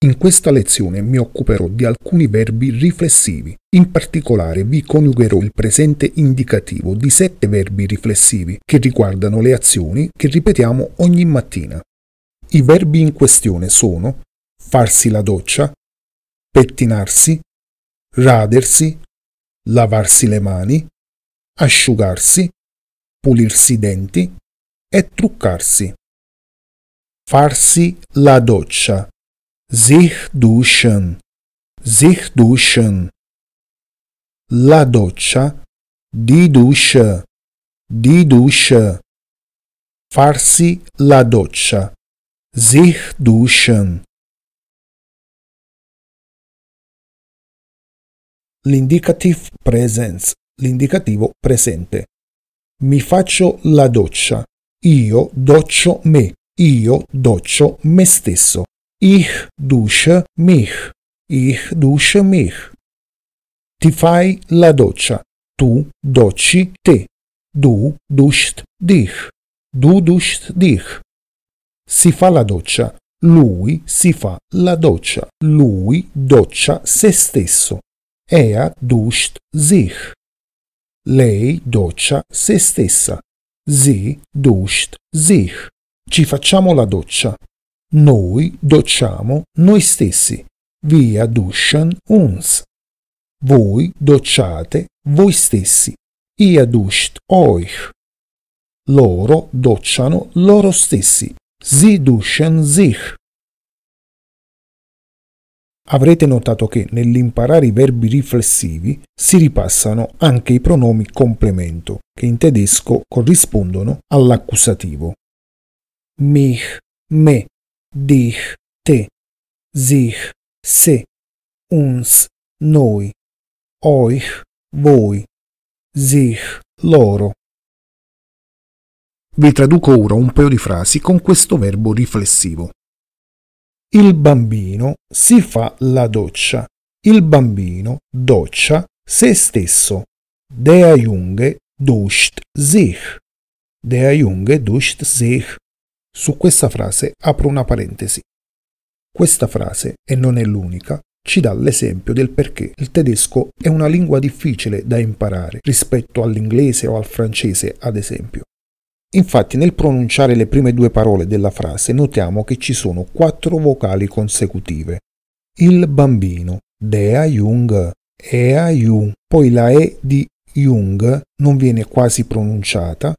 In questa lezione mi occuperò di alcuni verbi riflessivi. In particolare vi coniugherò il presente indicativo di sette verbi riflessivi che riguardano le azioni che ripetiamo ogni mattina. I verbi in questione sono farsi la doccia, pettinarsi, radersi, lavarsi le mani, asciugarsi, pulirsi i denti e truccarsi. Farsi la doccia sich duschen, La doccia, di duscia, di duscia. Farsi la doccia, sich duschen. L'indicative presence, l'indicativo presente. Mi faccio la doccia. Io doccio me. Io doccio me stesso. Ich dusche mich. Ich dusche mich. Ti fai la doccia. Tu docci te. Du duscht dich. Du duscht dich. Si fa la doccia. Lui si fa la doccia. Lui doccia se stesso. Er duscht sich. Lei doccia se stessa. Sie duscht sich. Ci facciamo la doccia. Noi docciamo noi stessi. Via dushan uns. Voi docciate voi stessi. Ihr dusht euch. Loro docciano loro stessi. Sie duschen sich. Avrete notato che nell'imparare i verbi riflessivi si ripassano anche i pronomi complemento, che in tedesco corrispondono all'accusativo. Mich, me, dich, te, sich, se, uns, noi, euch, voi, sich, loro. Vi traduco ora un paio di frasi con questo verbo riflessivo. Il bambino si fa la doccia. Il bambino doccia se stesso. Der Junge duscht sich. Der Junge duscht sich su questa frase apro una parentesi. Questa frase, e non è l'unica, ci dà l'esempio del perché il tedesco è una lingua difficile da imparare rispetto all'inglese o al francese, ad esempio. Infatti nel pronunciare le prime due parole della frase notiamo che ci sono quattro vocali consecutive. Il bambino, dea Jung, ea Jung, poi la E di Jung non viene quasi pronunciata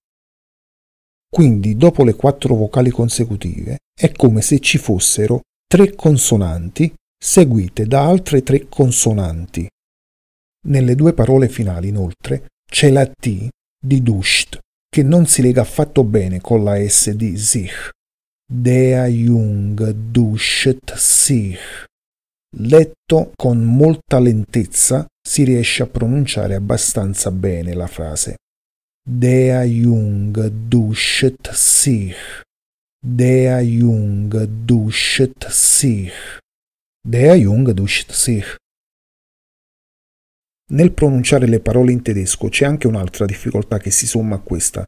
quindi dopo le quattro vocali consecutive è come se ci fossero tre consonanti seguite da altre tre consonanti. Nelle due parole finali, inoltre, c'è la T di Dusht, che non si lega affatto bene con la S di sich. Dea Jung Dusht sich. Letto con molta lentezza si riesce a pronunciare abbastanza bene la frase. Der Jung duschet sich. Der Jung duschet sich. Der Jung duschet sich. Nel pronunciare le parole in tedesco c'è anche un'altra difficoltà che si somma a questa.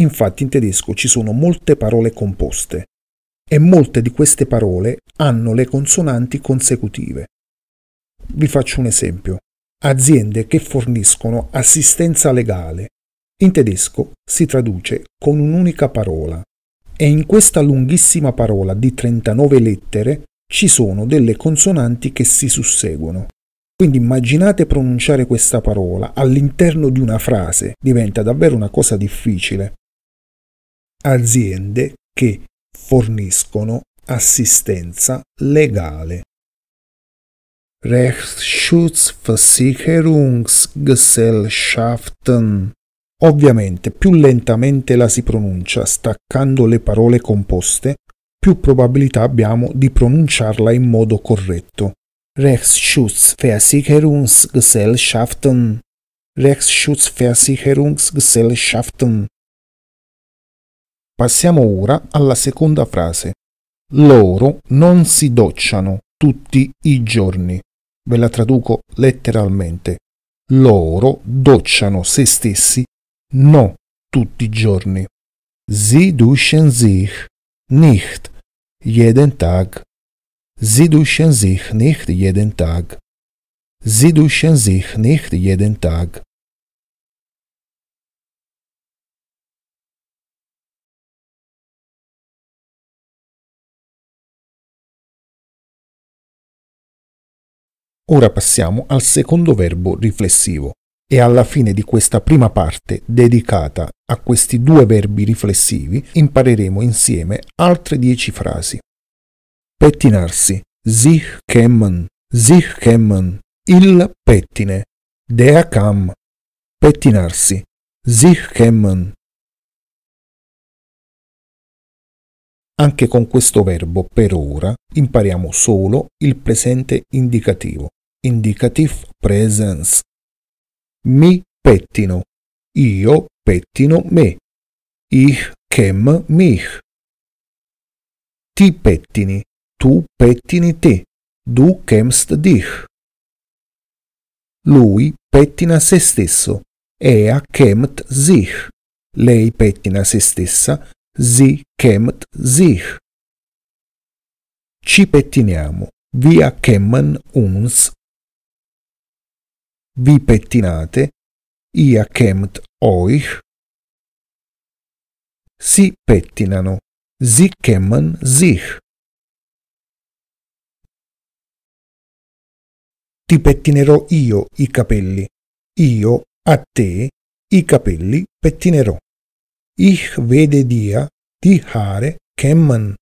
Infatti in tedesco ci sono molte parole composte e molte di queste parole hanno le consonanti consecutive. Vi faccio un esempio. Aziende che forniscono assistenza legale in tedesco si traduce con un'unica parola e in questa lunghissima parola di 39 lettere ci sono delle consonanti che si susseguono. Quindi immaginate pronunciare questa parola all'interno di una frase, diventa davvero una cosa difficile. Aziende che forniscono assistenza legale. Rechtsschutzversicherungsgesellschaften Ovviamente più lentamente la si pronuncia staccando le parole composte, più probabilità abbiamo di pronunciarla in modo corretto. Rechtsschutzversicherungsgesellschaften. Rechtsschutzversicherungsgesellschaften. Passiamo ora alla seconda frase. Loro non si docciano tutti i giorni. Ve la traduco letteralmente. Loro docciano se stessi No, tutti i giorni. Sie duschen sich nicht jeden Tag. Sie duschen sich nicht jeden Tag. Sie duschen sich nicht jeden Tag. Ora passiamo al secondo verbo riflessivo e alla fine di questa prima parte dedicata a questi due verbi riflessivi impareremo insieme altre dieci frasi. Pettinarsi, sich kämmen, sich kämmen, il pettine, der kam, pettinarsi, sich kämmen. Anche con questo verbo per ora impariamo solo il presente indicativo, indicative presence, mi pettino. Io pettino me. Ich kem mich. Ti pettini. Tu pettini te. Du kemst dich. Lui pettina se stesso. Ea kemt sich. Lei pettina se stessa. Sie kemt sich. Ci pettiniamo. via kämmen uns vi pettinate, ia chemt euch, si pettinano, si chemmen sich. Ti pettinerò io i capelli, io a te i capelli pettinerò. Ich vede dia di Haare kämmen.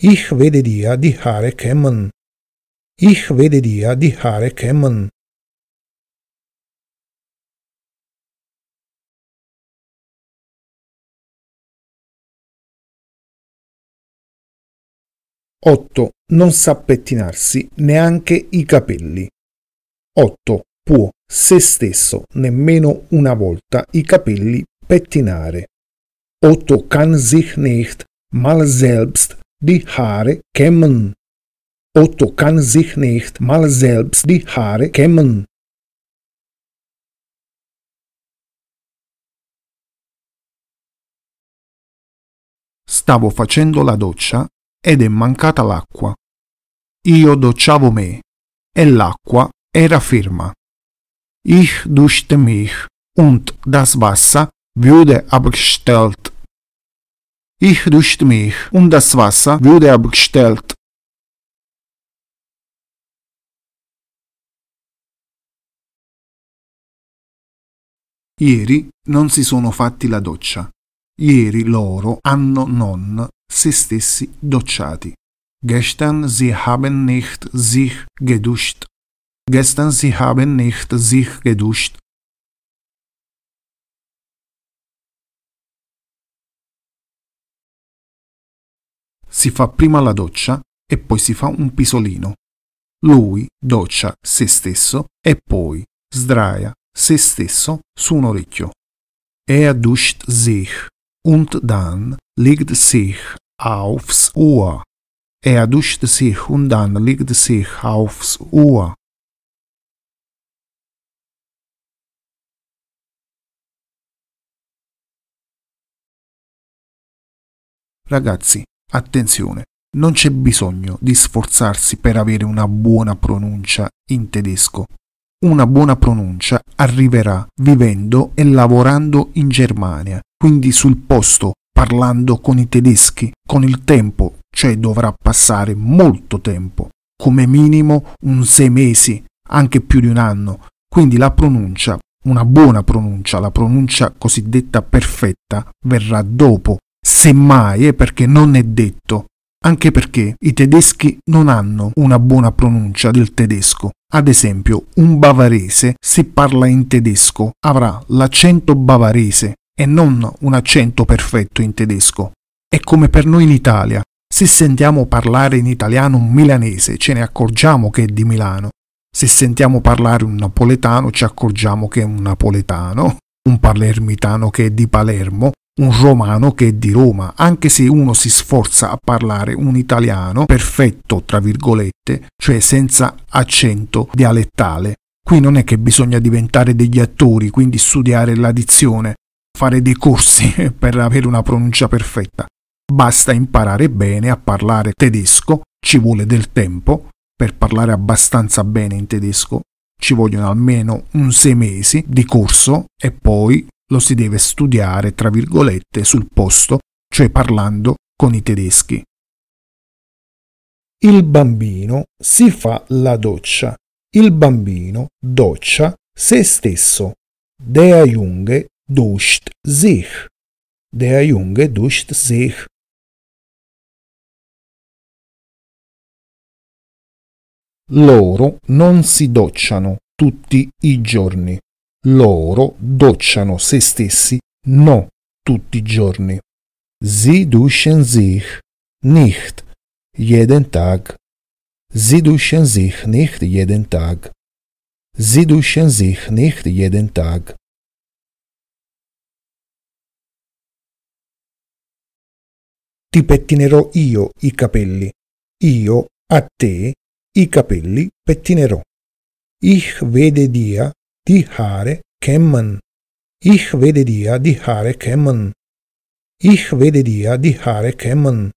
Ich vede dia di Haare kämmen. Ich vede dia di Haare kämmen. 8. Non sa pettinarsi neanche i capelli. 8. Può se stesso nemmeno una volta i capelli pettinare. 8. Kann sich nicht mal selbst die Haare kämmen. 8. Kann sich nicht mal selbst die Haare kämmen. Stavo facendo la doccia ed è mancata l'acqua. Io docciavo me e l'acqua era ferma. Ich duschte mich und das Wasser wurde abgestellt. Ich duschte mich und das Wasser wurde abgestellt. Ieri non si sono fatti la doccia. Ieri loro hanno non se stessi docciati. Gestern sie haben nicht sich geduscht. Gestern sie haben nicht sich geduscht. Si fa prima la doccia e poi si fa un pisolino. Lui doccia se stesso e poi sdraia se stesso su un orecchio. Er duscht sich und dann legt sich aufs Ohr. Er duscht sich und dann legt sich aufs Ohr. Ragazzi, attenzione, non c'è bisogno di sforzarsi per avere una buona pronuncia in tedesco. Una buona pronuncia arriverà vivendo e lavorando in Germania quindi sul posto, parlando con i tedeschi. Con il tempo, cioè dovrà passare molto tempo, come minimo un sei mesi, anche più di un anno. Quindi la pronuncia, una buona pronuncia, la pronuncia cosiddetta perfetta, verrà dopo, semmai è eh, perché non è detto, anche perché i tedeschi non hanno una buona pronuncia del tedesco. Ad esempio, un bavarese, se parla in tedesco, avrà l'accento bavarese, e non un accento perfetto in tedesco. È come per noi in Italia. Se sentiamo parlare in italiano un milanese ce ne accorgiamo che è di Milano. Se sentiamo parlare un napoletano ci accorgiamo che è un napoletano, un palermitano che è di Palermo, un romano che è di Roma, anche se uno si sforza a parlare un italiano perfetto, tra virgolette, cioè senza accento dialettale. Qui non è che bisogna diventare degli attori, quindi studiare la dizione, fare dei corsi per avere una pronuncia perfetta. Basta imparare bene a parlare tedesco, ci vuole del tempo, per parlare abbastanza bene in tedesco ci vogliono almeno un sei mesi di corso e poi lo si deve studiare, tra virgolette, sul posto, cioè parlando con i tedeschi. Il bambino si fa la doccia. Il bambino doccia se stesso. Dea Jung duscht sich. Der Junge duscht sich. Loro non si docciano tutti i giorni. Loro docciano se stessi no tutti i giorni. Sie duschen sich nicht jeden Tag. Sie duschen sich nicht jeden Tag. Sie duschen sich nicht jeden Tag. ti pettinerò io i capelli, io a te i capelli pettinerò. Ich vede dia di hare kämmen. Ich vede dia di hare kämmen. Ich vede dia di hare kämmen.